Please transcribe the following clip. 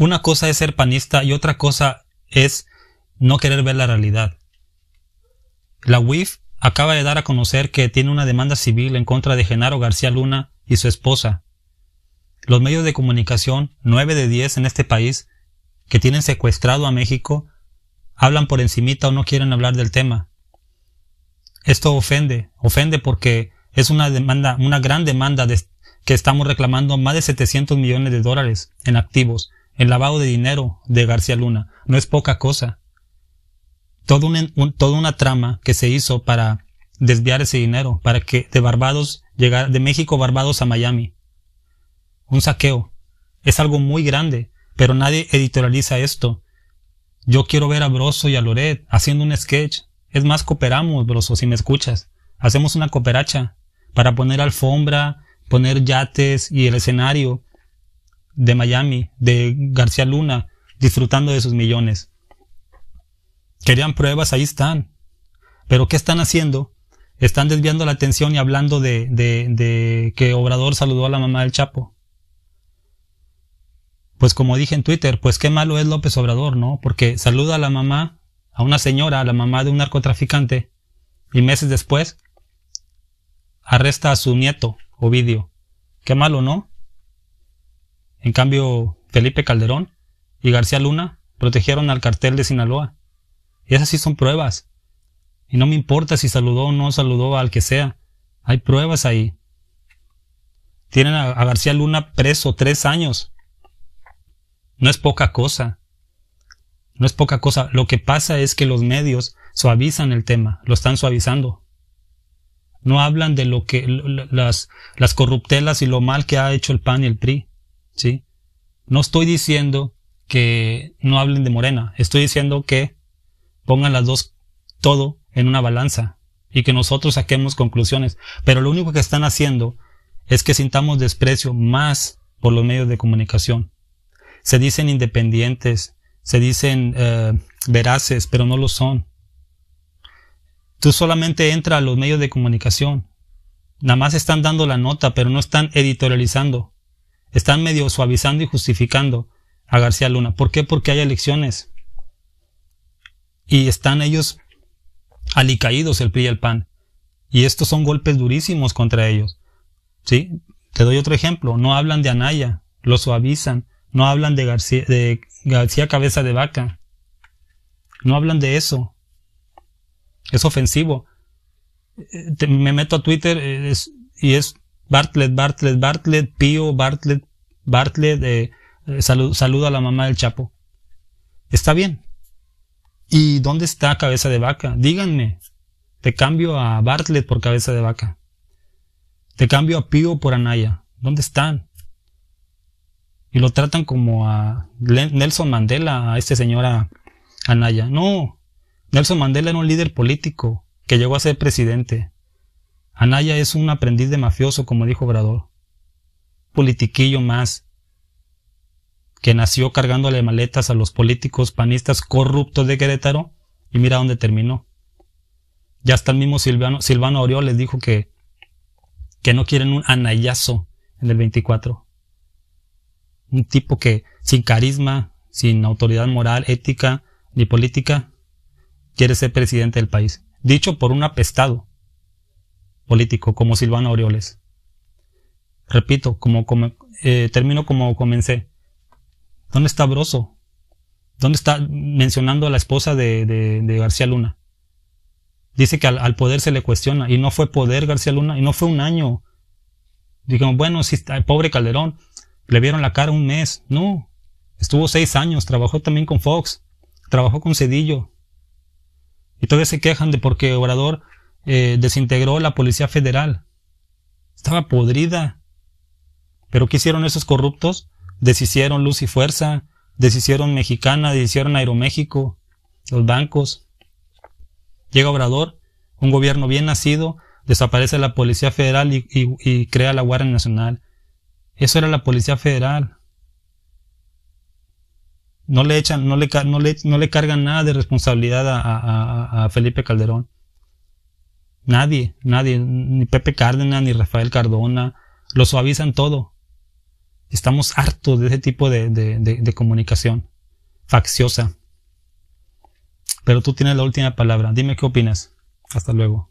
una cosa es ser panista y otra cosa es no querer ver la realidad. La WIF acaba de dar a conocer que tiene una demanda civil en contra de Genaro García Luna y su esposa. Los medios de comunicación, 9 de 10 en este país, que tienen secuestrado a México, hablan por encimita o no quieren hablar del tema. Esto ofende, ofende porque es una demanda, una gran demanda que estamos reclamando más de 700 millones de dólares en activos el lavado de dinero de García Luna. No es poca cosa. Todo un, toda una trama que se hizo para desviar ese dinero, para que de Barbados llegar, de México Barbados a Miami. Un saqueo. Es algo muy grande, pero nadie editorializa esto. Yo quiero ver a Broso y a Loret haciendo un sketch. Es más, cooperamos, Broso, si me escuchas. Hacemos una cooperacha para poner alfombra, poner yates y el escenario de Miami, de García Luna, disfrutando de sus millones. Querían pruebas, ahí están. Pero ¿qué están haciendo? Están desviando la atención y hablando de, de, de que Obrador saludó a la mamá del Chapo. Pues como dije en Twitter, pues qué malo es López Obrador, ¿no? Porque saluda a la mamá, a una señora, a la mamá de un narcotraficante, y meses después arresta a su nieto, Ovidio. Qué malo, ¿no? En cambio, Felipe Calderón y García Luna protegieron al cartel de Sinaloa. Y esas sí son pruebas. Y no me importa si saludó o no saludó al que sea. Hay pruebas ahí. Tienen a, García Luna preso tres años. No es poca cosa. No es poca cosa. Lo que pasa es que los medios suavizan el tema, lo están suavizando. No hablan de lo que las, las corruptelas y lo mal que ha hecho el PAN y el PRI. No estoy diciendo que no hablen de Morena, estoy diciendo que pongan las dos, todo en una balanza y que nosotros saquemos conclusiones. Pero lo único que están haciendo es que sintamos desprecio más por los medios de comunicación. Se dicen independientes, se dicen eh, veraces, pero no lo son. Tú solamente entras a los medios de comunicación. Nada más están dando la nota, pero no están editorializando. Están medio suavizando y justificando a García Luna. ¿Por qué? Porque hay elecciones. Y están ellos alicaídos, el PRI y el PAN. Y estos son golpes durísimos contra ellos. ¿Sí? Te doy otro ejemplo. No hablan de Anaya, lo suavizan. No hablan de García, de García Cabeza de Vaca. No hablan de eso. Es ofensivo. Eh, me meto a Twitter eh, y es Bartlett, Bartlett, Bartlett, Pío, Bartlett, Bartlett, eh, eh saludo, a la mamá del Chapo. Está bien. ¿Y dónde está cabeza de vaca? Díganme. Te cambio a Bartlett por cabeza de vaca. Te cambio a Pío por Anaya. ¿Dónde están? Y lo tratan como a Nelson Mandela, a este señor Anaya. No, Nelson Mandela era un líder político que llegó a ser presidente. Anaya es un aprendiz de mafioso, como dijo Obrador. Politiquillo más, que nació cargándole maletas a los políticos panistas corruptos de Querétaro y mira dónde terminó. Ya hasta el mismo Silvano, Silvano Oriol les dijo que, que no quieren un anayazo en el 24. Un tipo que sin carisma, sin autoridad moral, ética ni política, quiere ser presidente del país. Dicho por un apestado político como Silvano Orioles. Repito, como, como eh, termino como comencé. ¿Dónde está Broso? ¿Dónde está mencionando a la esposa de, de, García Luna? Dice que al, poder se le cuestiona y no fue poder García Luna y no fue un año. Digo, bueno, si está, pobre Calderón, le vieron la cara un mes. No, estuvo seis años, trabajó también con Fox, trabajó con Cedillo. Y todavía se quejan de porque Obrador eh, desintegró la Policía Federal. Estaba podrida. Pero ¿qué hicieron esos corruptos? Deshicieron Luz y Fuerza, deshicieron Mexicana, deshicieron Aeroméxico, los bancos. Llega Obrador, un gobierno bien nacido, desaparece la Policía Federal y, crea la Guardia Nacional. Eso era la Policía Federal. No le echan, no le, no le, no cargan nada de responsabilidad a Felipe Calderón. Nadie, nadie, ni Pepe Cárdenas, ni Rafael Cardona, lo suavizan todo. Estamos hartos de ese tipo de, de comunicación facciosa. Pero tú tienes la última palabra. Dime qué opinas. Hasta luego.